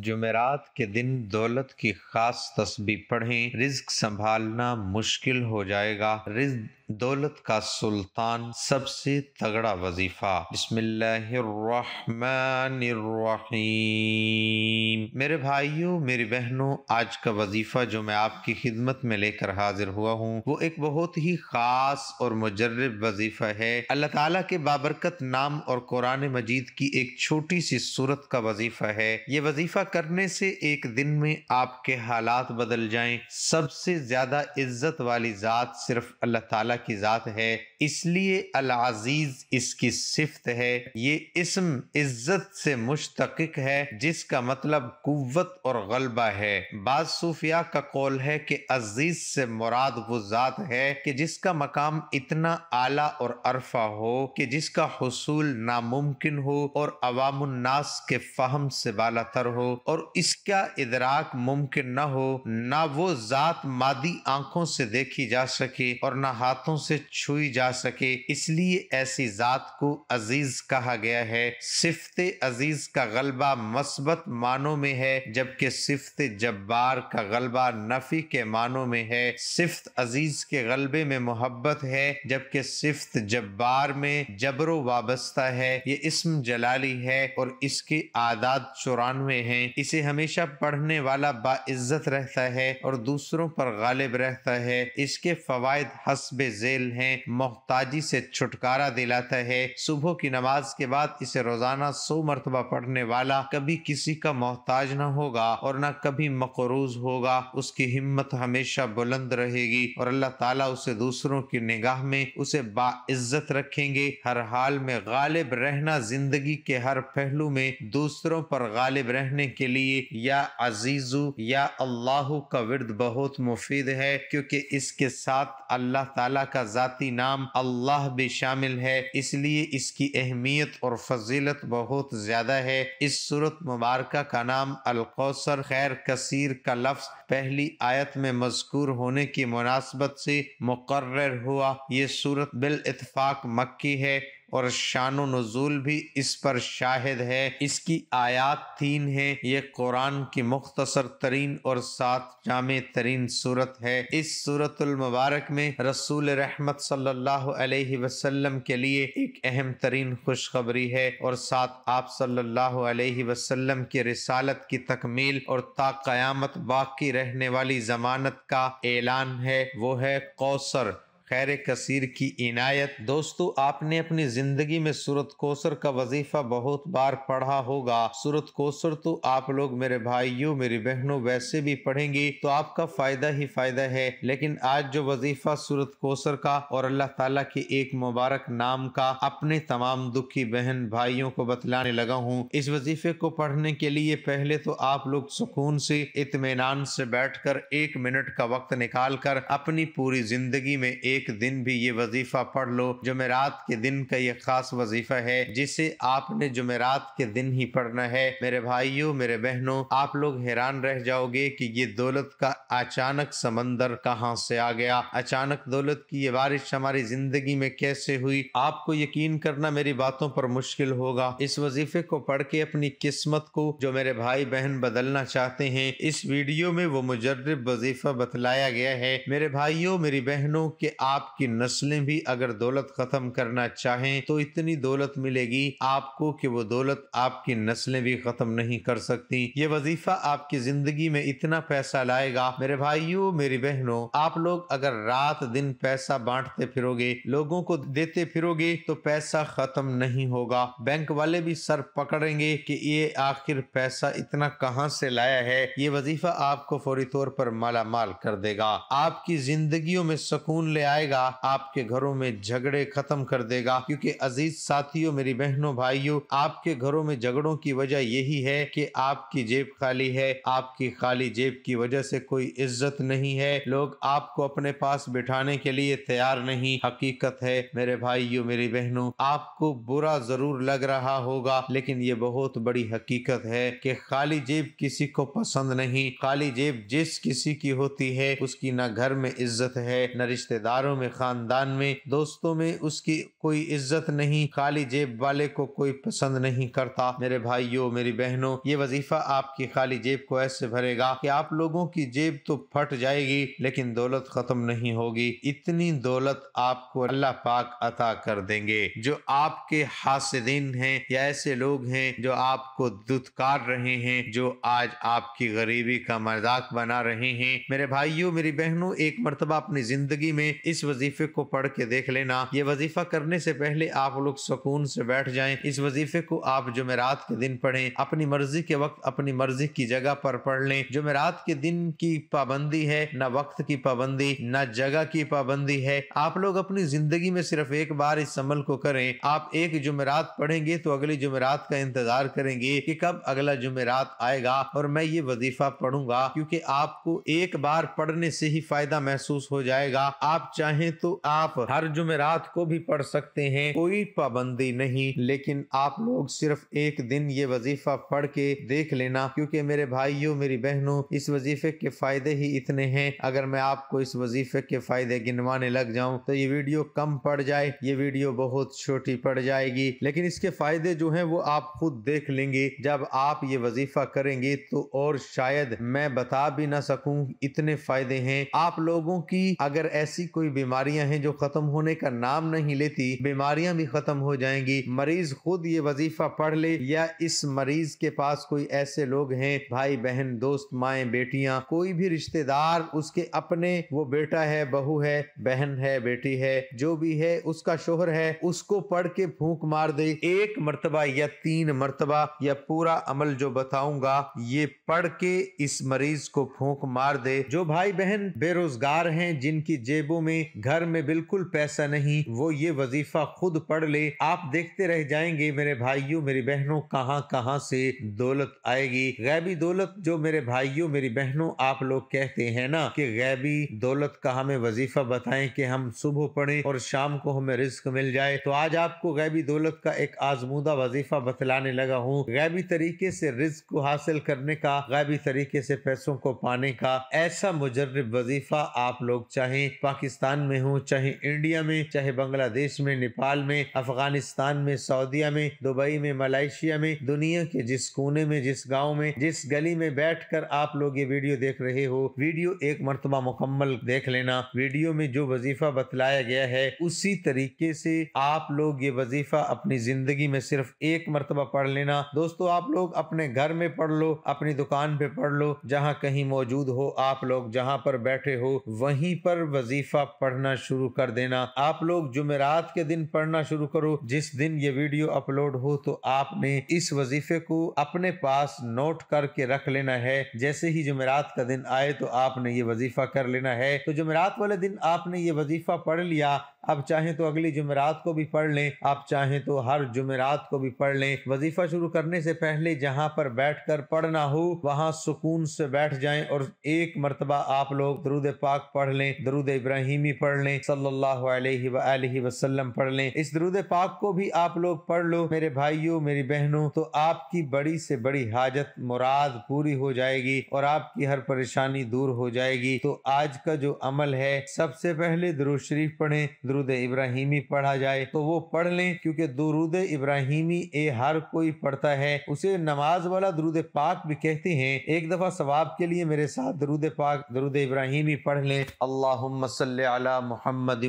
जुमेरात के दिन दौलत की खास तस्बी पढ़े रिज्क संभालना मुश्किल हो जाएगा रिज्क दौलत का सुल्तान सबसे तगड़ा वजीफा बिस्मिल्लाहिर्रहमानिर्रहीम मेरे भाइयों मेरी बहनों आज का वजीफा जो मैं आपकी खिदमत में लेकर हाजिर हुआ हूँ वो एक बहुत ही खास और मुजरब वजीफा है अल्लाह ताला के बाबरकत नाम और कुरान मजीद की एक छोटी सी सूरत का वजीफा है ये वजीफा कृपा करने से एक दिन में आपके हालात बदल जाएं सबसे ज्यादा इज्जत वाली जात सिर्फ अल्लाह ताला की जात है इसलिए अल अजीज इसकी सिफत है ये इसम इज्जत से मुश्तक है जिसका मतलब कुत और गलबा है बाद सूफिया का कौल है कि अजीज से मुराद वो जात है कि जिसका मकाम इतना आला और अरफा हो कि जिसका हसूल नामुमकिन हो और अवामनास के फहम से बाला तर हो और इसका इदराक मुमकिन न हो न वो जात मादी आंखों से देखी जा सके और न हाथों से छुई जा सके इसलिए ऐसी जात को अजीज कहा गया है सिफत अजीज का गलबा मस्बत मानों में है जबकि सिफत जब्बार का गलबा नफी के मानों में है सिफत अजीज के गलबे में मोहब्बत है जबकि सिफत जब्बार में जबरो वाबस्ता है ये इसम जलाली है और इसके आदाद चौरानवे है हैं इसे हमेशा पढ़ने वाला बाइज्जत रहता है और दूसरों पर गालिब रहता है इसके फवायद हसब जेल हैं मोहताजी से छुटकारा दिलाता है सुबह की नमाज के बाद इसे रोजाना सौ मरतबा पढ़ने वाला कभी किसी का मोहताज न होगा और न कभी मकरूज होगा उसकी हिम्मत हमेशा बुलंद रहेगी और अल्लाह ताला उसे दूसरों की निगाह में उसे बाइज्जत रखेंगे हर हाल में गालिब रहना जिंदगी के हर पहलू में दूसरों पर गालिब रहने करने के लिए या अजीज़ु या अल्लाह का विरद बहुत मुफीद है क्योंकि इसके साथ अल्लाह ताला का ज़ाती नाम अल्लाह भी शामिल है इसलिए इसकी अहमियत और फजीलत बहुत ज़्यादा है इस सूरत मुबारक का नाम अलकौसर खैर कसीर का लफ्ज़ पहली आयत में मजकूर होने की मुनासबत से मुकर हुआ ये सूरत बिल इतफाक मक्की है और शान नज़ूल भी इस पर शाहिद है इसकी आयात तीन है ये कुरान की मुख्तसर तरीन और सात जाम तरीन सूरत है इस सूरतुल मुबारक में रसूल रहमत सल्लाम के लिए एक अहम तरीन खुशखबरी है और साथ आप सल्लल्लाहु अलैहि वसल्लम की रिसालत की तकमील और ताक़यामत बाकी रहने वाली जमानत का ऐलान है वो है कौसर खैर कसीर की इनायत दोस्तों आपने अपनी ज़िंदगी में सूरत कोसर का वजीफ़ा बहुत बार पढ़ा होगा सूरत कोसर तो आप लोग मेरे भाइयों मेरी बहनों वैसे भी पढ़ेंगी तो आपका फ़ायदा ही फ़ायदा है लेकिन आज जो वजीफ़ा सूरत कोसर का और अल्लाह ताला के एक मुबारक नाम का अपने तमाम दुखी बहन भाइयों को बतलाने लगा हूँ इस वजीफ़े को पढ़ने के लिए पहले तो आप लोग सुकून से इतमान से बैठ कर एक मिनट का वक्त निकाल कर अपनी पूरी ज़िंदगी में एक एक दिन भी ये वजीफ़ा पढ़ लो जुमेरात के दिन का ये ख़ास वजीफ़ा है जिसे आपने जुमेरात के दिन ही पढ़ना है मेरे भाइयों मेरे बहनों आप लोग हैरान रह जाओगे कि ये दौलत का अचानक समंदर कहाँ से आ गया अचानक दौलत की ये बारिश हमारी ज़िंदगी में कैसे हुई आपको यकीन करना मेरी बातों पर मुश्किल होगा इस वजीफ़े को पढ़ के अपनी किस्मत को जो मेरे भाई बहन बदलना चाहते हैं इस वीडियो में वो मुजरब वजीफ़ा बतलाया गया है मेरे भाइयों मेरी बहनों के आपकी नस्लें भी अगर दौलत खत्म करना चाहें तो इतनी दौलत मिलेगी आपको कि वो दौलत आपकी नस्लें भी खत्म नहीं कर सकती ये वजीफा आपकी जिंदगी में इतना पैसा लाएगा मेरे भाइयों मेरी बहनों आप लोग अगर रात दिन पैसा बांटते फिरोगे लोगों को देते फिरोगे तो पैसा खत्म नहीं होगा बैंक वाले भी सर पकड़ेंगे कि ये आखिर पैसा इतना कहाँ से लाया है ये वजीफा आपको फौरी तौर पर माला माल कर देगा आपकी जिंदगियों में सुकून ले आएगा आपके घरों में झगड़े खत्म कर देगा क्योंकि अजीज साथियों मेरी बहनों भाइयों आपके घरों में झगड़ों की वजह यही है कि आपकी जेब खाली है आपकी खाली जेब की वजह से कोई इज्जत नहीं है लोग आपको अपने पास बिठाने के लिए तैयार नहीं हकीकत है मेरे भाइयों मेरी बहनों आपको बुरा जरूर लग रहा होगा लेकिन ये बहुत बड़ी हकीकत है कि खाली जेब किसी को पसंद नहीं खाली जेब जिस किसी की होती है उसकी ना घर में इज्जत है न रिश्तेदार रिश्तेदारों में खानदान में दोस्तों में उसकी कोई इज्जत नहीं खाली जेब वाले को कोई पसंद नहीं करता मेरे भाइयों मेरी बहनों ये वजीफा आपकी खाली जेब को ऐसे भरेगा कि आप लोगों की जेब तो फट जाएगी लेकिन दौलत खत्म नहीं होगी इतनी दौलत आपको अल्लाह पाक अता कर देंगे जो आपके हासिदीन हैं या ऐसे लोग हैं जो आपको दुत्कार रहे हैं जो आज आपकी गरीबी का मजाक बना रहे हैं मेरे भाइयों मेरी बहनों एक मरतबा अपनी जिंदगी में इस वजीफे को पढ़ के देख लेना ये वजीफा करने से पहले आप लोग सुकून से बैठ जाएं इस वजीफे को आप जुमेरात के दिन पढ़ें अपनी मर्जी के वक्त अपनी मर्जी की जगह पर पढ़ लें जुमेरात के दिन की पाबंदी है न वक्त की पाबंदी न जगह की पाबंदी है आप लोग अपनी जिंदगी में सिर्फ एक बार इस अमल को करें आप एक जुमेरात पढ़ेंगे तो अगली जुमेरात का इंतजार करेंगे कि कब अगला जुमेरात आएगा और मैं ये वजीफा पढ़ूंगा क्योंकि आपको एक बार पढ़ने से ही फायदा महसूस हो जाएगा आप चाहें तो आप हर जुमेरात को भी पढ़ सकते हैं कोई पाबंदी नहीं लेकिन आप लोग सिर्फ एक दिन ये वजीफा पढ़ के देख लेना क्योंकि मेरे भाइयों मेरी बहनों इस वजीफे के फायदे ही इतने हैं अगर मैं आपको इस वजीफे के फायदे गिनवाने लग जाऊं तो ये वीडियो कम पड़ जाए ये वीडियो बहुत छोटी पड़ जाएगी लेकिन इसके फायदे जो हैं वो आप खुद देख लेंगे जब आप ये वजीफा करेंगे तो और शायद मैं बता भी ना सकूं इतने फायदे हैं आप लोगों की अगर ऐसी कोई बीमारियां हैं जो खत्म होने का नाम नहीं लेती बीमारियां भी खत्म हो जाएंगी मरीज खुद ये वजीफा पढ़ ले या इस मरीज के पास कोई ऐसे लोग हैं भाई बहन दोस्त माए बेटियां कोई भी रिश्तेदार उसके अपने वो बेटा है बहू है बहन है बेटी है जो भी है उसका शोहर है उसको पढ़ के फूक मार दे एक मरतबा या तीन मरतबा या पूरा अमल जो बताऊंगा ये पढ़ के इस मरीज को फूक मार दे जो भाई बहन बेरोजगार हैं जिनकी जेबों में घर में बिल्कुल पैसा नहीं वो ये वजीफा खुद पढ़ ले आप देखते रह जाएंगे मेरे भाइयों मेरी बहनों कहाँ कहाँ से दौलत आएगी गैबी दौलत जो मेरे भाइयों मेरी बहनों आप लोग कहते हैं ना कि गैबी दौलत का हमें वजीफा बताएं कि हम सुबह पढ़े और शाम को हमें रिस्क मिल जाए तो आज आपको गैबी दौलत का एक आजमूदा वजीफा बतलाने लगा हूँ गैबी तरीके से रिस्क को हासिल करने का गैबी तरीके से पैसों को पाने का ऐसा मुजरब वजीफा आप लोग चाहें पाकिस्तान पाकिस्तान में हो चाहे इंडिया में चाहे बांग्लादेश में नेपाल में अफगानिस्तान में सऊदीया में दुबई में मलेशिया में दुनिया के जिस कोने में जिस गाँव में जिस गली में बैठ कर आप लोग ये वीडियो देख रहे हो वीडियो एक मरतबा मुकम्मल देख लेना वीडियो में जो वजीफा बतलाया गया है उसी तरीके से आप लोग ये वजीफा अपनी जिंदगी में सिर्फ एक मरतबा पढ़ लेना दोस्तों आप लोग अपने घर में पढ़ लो अपनी दुकान पे पढ़ लो जहाँ कहीं मौजूद हो आप लोग जहाँ पर बैठे हो वहीं पर वजीफा पढ़ना शुरू कर देना आप लोग जुमेरात के दिन पढ़ना शुरू करो जिस दिन ये वीडियो अपलोड हो तो आपने इस वजीफे को अपने पास नोट करके रख लेना है जैसे ही जुमेरात का दिन आए तो आपने ये वजीफा कर लेना है तो जुमेरात वाले दिन आपने ये वजीफा पढ़ लिया आप चाहें तो अगली जुमेरात को भी पढ़ लें आप चाहें तो हर जुमेरात को भी पढ़ लें वजीफा शुरू करने से पहले जहाँ पर बैठ कर पढ़ना हो वहाँ सुकून से बैठ जाए और एक मरतबा आप लोग दरूद पाक पढ़ लें दरूद इब्राहिमी पढ़ लें सल्लल्लाहु अलैहि वसल्लम पढ़ लें इस दरूद पाक को भी आप लोग पढ़ लो मेरे भाइयों मेरी बहनों तो आपकी बड़ी से बड़ी हाजत मुराद पूरी हो जाएगी और आपकी हर परेशानी दूर हो जाएगी तो आज का जो अमल है सबसे पहले दरुद शरीफ पढ़े दुरूद इब्राहिमी पढ़ा जाए तो वो पढ़ लें क्योंकि दुरूद इब्राहिमी ए हर कोई पढ़ता है उसे नमाज वाला दुरूद पाक भी कहते हैं एक दफा सवाब के लिए मेरे साथ दरूद पाक दरूद इब्राहिमी पढ़ लें अल्लाह मोहम्मद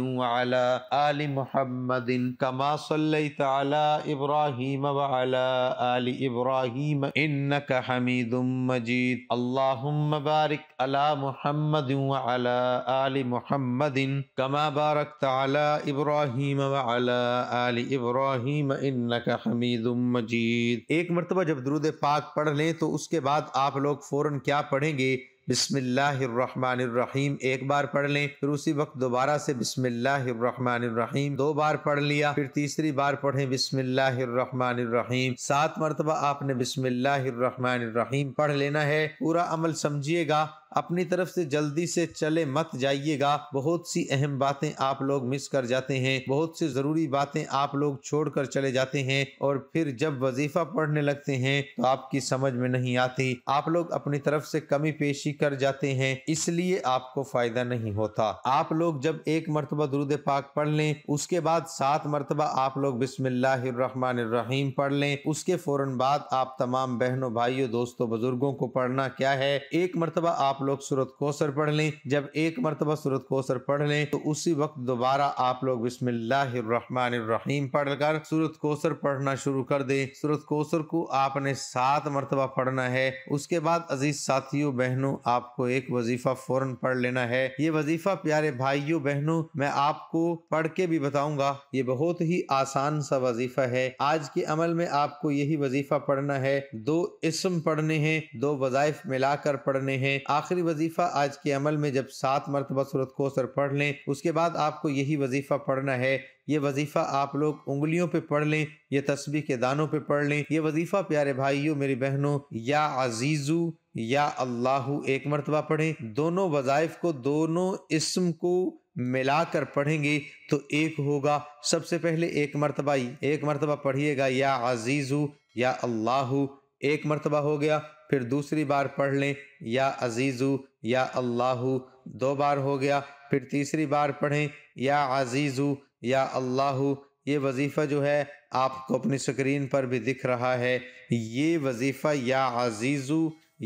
आल मोहम्मद कमा सल्ला इब्राहिम आल इब्राहिम इन हमीद मजीद अल्लाह बारिक अला मोहम्मद आल मोहम्मद कमा बारक अला इब्राहिम वाला आल इब्राहिम इन्नक हमीद मजीद एक मरतबा जब दरूद पाक पढ़ लें तो उसके बाद आप लोग फ़ौरन क्या पढ़ेंगे बिस्मिल्लाहिर्रहमानिर्रहीम एक बार पढ़ लें फिर उसी वक्त दोबारा से बिस्मिल्लाहिर्रहमानिर्रहीम दो बार पढ़ लिया फिर तीसरी बार पढ़ें बिस्मिल्लाहिर्रहमानिर्रहीम सात मरतबा आपने बिस्मिल्लाहिर्रहमानिर्रहीम पढ़ लेना है पूरा अमल समझिएगा अपनी तरफ से जल्दी से चले मत जाइएगा बहुत सी अहम बातें आप लोग मिस कर जाते हैं बहुत सी जरूरी बातें आप लोग छोड़कर चले जाते हैं और फिर जब वजीफा पढ़ने लगते हैं तो आपकी समझ में नहीं आती आप लोग अपनी तरफ से कमी पेशी कर जाते हैं इसलिए आपको फायदा नहीं होता आप लोग जब एक मरतबा दरूद पाक पढ़ लें उसके बाद सात मरतबा आप लोग बिस्मिल्लाहिर्रहमानिर्रहीम पढ़ लें उसके फौरन बाद आप तमाम बहनों भाइयों दोस्तों बुजुर्गों को पढ़ना क्या है एक मरतबा आप लोग सूरत कोसर पढ़ लें जब एक मरतबा सूरत कोसर पढ़ लें तो उसी वक्त दोबारा आप लोग बिस्मिल्लाम पढ़कर सूरत कोसर पढ़ना शुरू कर दें सूरत कोसर को आपने सात मरतबा पढ़ना है उसके बाद अजीज साथियों बहनों आपको एक वजीफा फौरन पढ़ लेना है ये वजीफा प्यारे भाइयों बहनों मैं आपको पढ़ के भी बताऊंगा ये बहुत ही आसान सा वजीफा है आज के अमल में आपको यही वजीफा पढ़ना है दो इसम पढ़ने हैं दो वजायफ मिलाकर पढ़ने हैं आखिर आखिरी वजीफा आज के अमल में जब सात मरतबा सूरत को सर पढ़ लें उसके बाद आपको यही वजीफा पढ़ना है ये वजीफ़ा आप लोग उंगलियों पे पढ़ लें ये तस्बी के दानों पे पढ़ लें ये वजीफ़ा प्यारे भाइयों मेरी बहनों या अजीज़ू या अल्लाह एक मरतबा पढ़ें दोनों वजायफ को दोनों इसम को मिलाकर पढ़ेंगे तो एक होगा सबसे पहले एक मरतबा एक मरतबा पढ़िएगा या अजीज़ू या अल्लाह एक मरतबा हो गया फिर दूसरी बार पढ़ लें या अजीज़ु या अल्लाह दो बार हो गया फिर तीसरी बार पढ़ें या अजीज़ु या अल्लाह ये वजीफ़ा जो है आपको अपनी स्क्रीन पर भी दिख रहा है ये वजीफ़ा या अजीज़ु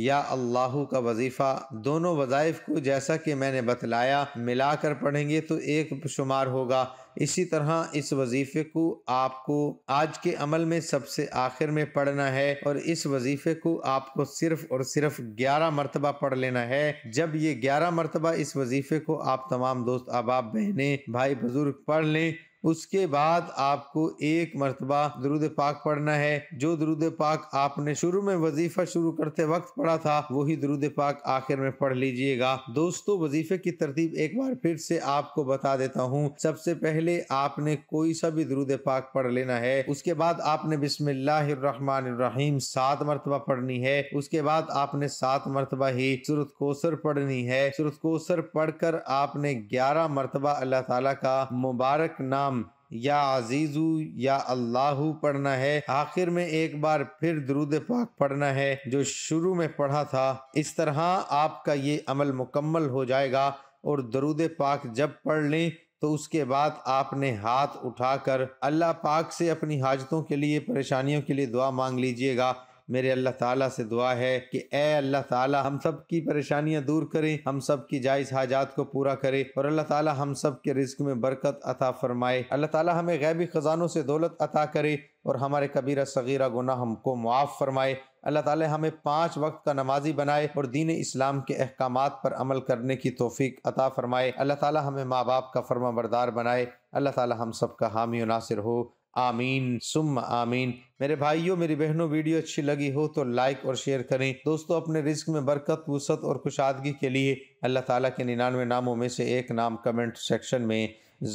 या अल्लाह का वजीफ़ा दोनों वजायफ को जैसा कि मैंने बतलाया मिला कर पढ़ेंगे तो एक शुमार होगा इसी तरह इस वजीफ़े को आपको आज के अमल में सबसे आखिर में पढ़ना है और इस वजीफ़े को आपको सिर्फ और सिर्फ ग्यारह मरतबा पढ़ लेना है जब ये ग्यारह मरतबा इस वजीफ़े को आप तमाम दोस्त अहबाब बहनें भाई बुजुर्ग पढ़ लें उसके बाद आपको एक मरतबा दरुद पाक पढ़ना है जो दरुद पाक आपने शुरू में वजीफा शुरू करते वक्त पढ़ा था वही दरुद पाक आखिर में पढ़ लीजिएगा दोस्तों वजीफे की तरतीब एक बार फिर से आपको बता देता हूँ सबसे पहले आपने कोई सा भी दरुद पाक पढ़ लेना है उसके बाद आपने बिस्मिल्लाम सात मरतबा पढ़नी है उसके बाद आपने सात मरतबा ही सूरत कोसर पढ़नी है सूरत कोसर पढ़कर आपने ग्यारह मरतबा अल्लाह तला का मुबारक नाम या अजीज़ू या अल्लाह पढ़ना है आखिर में एक बार फिर दरूद पाक पढ़ना है जो शुरू में पढ़ा था इस तरह आपका ये अमल मुकम्मल हो जाएगा और दरूद पाक जब पढ़ लें तो उसके बाद आपने हाथ उठाकर अल्लाह पाक से अपनी हाजतों के लिए परेशानियों के लिए दुआ मांग लीजिएगा मेरे अल्लाह ताला से दुआ है कि ए अल्लाह ताला हम सब की परेशानियां दूर करें हम सब की जायज़ हाजात को पूरा करें और अल्लाह ताला हम सब के रिस्क में बरकत अता फरमाए अल्लाह ताला हमें गैबी ख़जानों से दौलत अता करे और हमारे कबीरा सगीरा गुना हमको मुआफ़ फरमाए अल्लाह ताला हमें पाँच वक्त का नमाजी बनाए और दीन इस्लाम के अहकाम पर अमल करने की तोफ़ी अता फरमाए अल्लाह ताला हमें माँ बाप का फर्मा बरदार बनाए अल्लाह ताला हम सब का हामी नासिर हो आमीन सुम आमीन मेरे भाइयों मेरी बहनों वीडियो अच्छी लगी हो तो लाइक और शेयर करें दोस्तों अपने रिस्क में बरकत वसत और खुशादगी के लिए अल्लाह ताला के निन्यानवे नामों में से एक नाम कमेंट सेक्शन में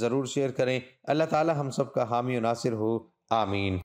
ज़रूर शेयर करें अल्लाह ताला हम सब का हामी नासिर हो आमीन